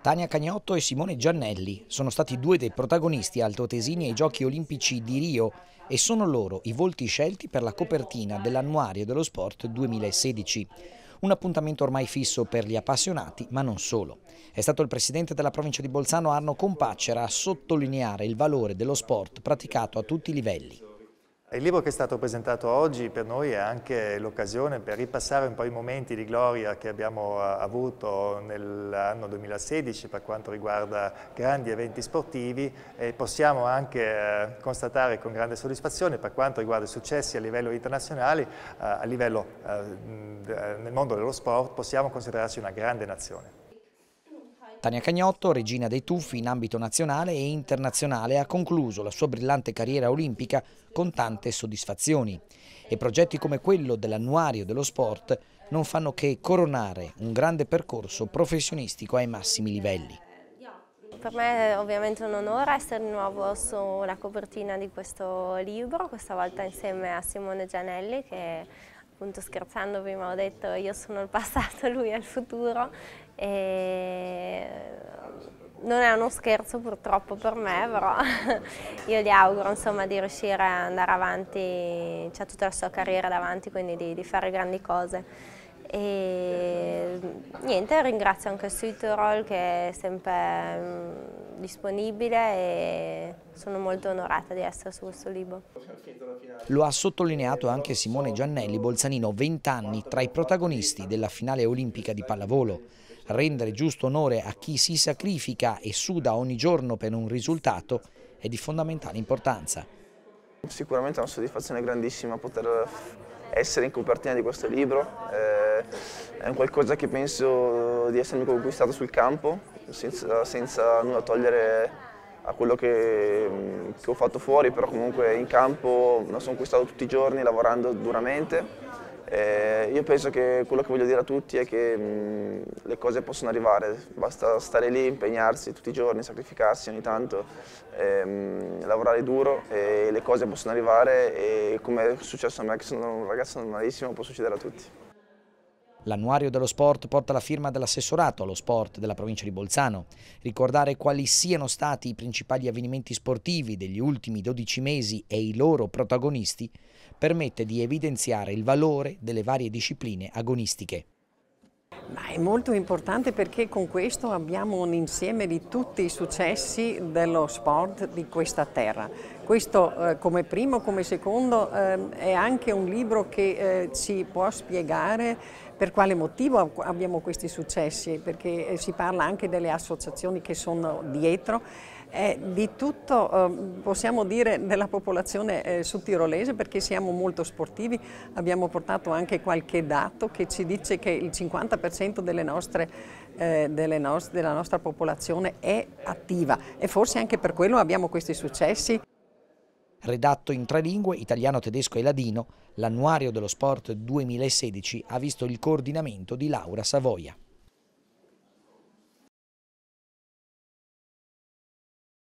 Tania Cagnotto e Simone Giannelli sono stati due dei protagonisti altoatesini ai Giochi Olimpici di Rio e sono loro i volti scelti per la copertina dell'annuario dello sport 2016. Un appuntamento ormai fisso per gli appassionati, ma non solo. È stato il presidente della provincia di Bolzano Arno Compacera, a sottolineare il valore dello sport praticato a tutti i livelli. Il libro che è stato presentato oggi per noi è anche l'occasione per ripassare un po' i momenti di gloria che abbiamo eh, avuto nell'anno 2016 per quanto riguarda grandi eventi sportivi e possiamo anche eh, constatare con grande soddisfazione per quanto riguarda i successi a livello internazionale, eh, a livello nel mondo dello sport possiamo considerarci una grande nazione. Tania Cagnotto, regina dei tuffi in ambito nazionale e internazionale, ha concluso la sua brillante carriera olimpica con tante soddisfazioni e progetti come quello dell'annuario dello sport non fanno che coronare un grande percorso professionistico ai massimi livelli. Per me è ovviamente un onore essere di nuovo sulla copertina di questo libro, questa volta insieme a Simone Gianelli che appunto scherzando prima ho detto io sono il passato, lui è il futuro e ehm, non è uno scherzo purtroppo per me, però io gli auguro insomma, di riuscire ad andare avanti, c'è cioè, tutta la sua carriera davanti, quindi di, di fare grandi cose. E niente, ringrazio anche il Sweet Roll che è sempre mm, disponibile e sono molto onorata di essere su questo libro. Lo ha sottolineato anche Simone Giannelli Bolzanino, 20 anni, tra i protagonisti della finale olimpica di pallavolo. Rendere giusto onore a chi si sacrifica e suda ogni giorno per un risultato è di fondamentale importanza. Sicuramente è una soddisfazione grandissima poter essere in copertina di questo libro, eh, è un qualcosa che penso di essermi conquistato sul campo, senza, senza nulla togliere a quello che, mm, che, ho fatto fuori, però comunque in campo me lo sono conquistato tutti i giorni lavorando duramente. Eh, io penso che quello che voglio dire a tutti è che mh, mm, le cose possono arrivare, basta stare lì, impegnarsi tutti i giorni, sacrificarsi ogni tanto, ehm, lavorare duro e le cose possono arrivare e come è successo a me che sono un ragazzo normalissimo può succedere a tutti. L'annuario dello sport porta la firma dell'assessorato allo sport della provincia di Bolzano. Ricordare quali siano stati i principali avvenimenti sportivi degli ultimi 12 mesi e i loro protagonisti permette di evidenziare il valore delle varie discipline agonistiche. Ma è molto importante perché con questo abbiamo un insieme di tutti i successi dello sport di questa terra. Questo eh, come primo, come secondo eh, è anche un libro che ci eh, può spiegare per quale motivo abbiamo questi successi, perché eh, si parla anche delle associazioni che sono dietro, eh, di tutto eh, possiamo dire della popolazione eh, sudtirolese perché siamo molto sportivi, abbiamo portato anche qualche dato che ci dice che il 50% delle nostre, eh, delle no della nostra popolazione è attiva e forse anche per quello abbiamo questi successi. Redatto in tre lingue, italiano, tedesco e ladino, l'annuario dello sport 2016 ha visto il coordinamento di Laura Savoia.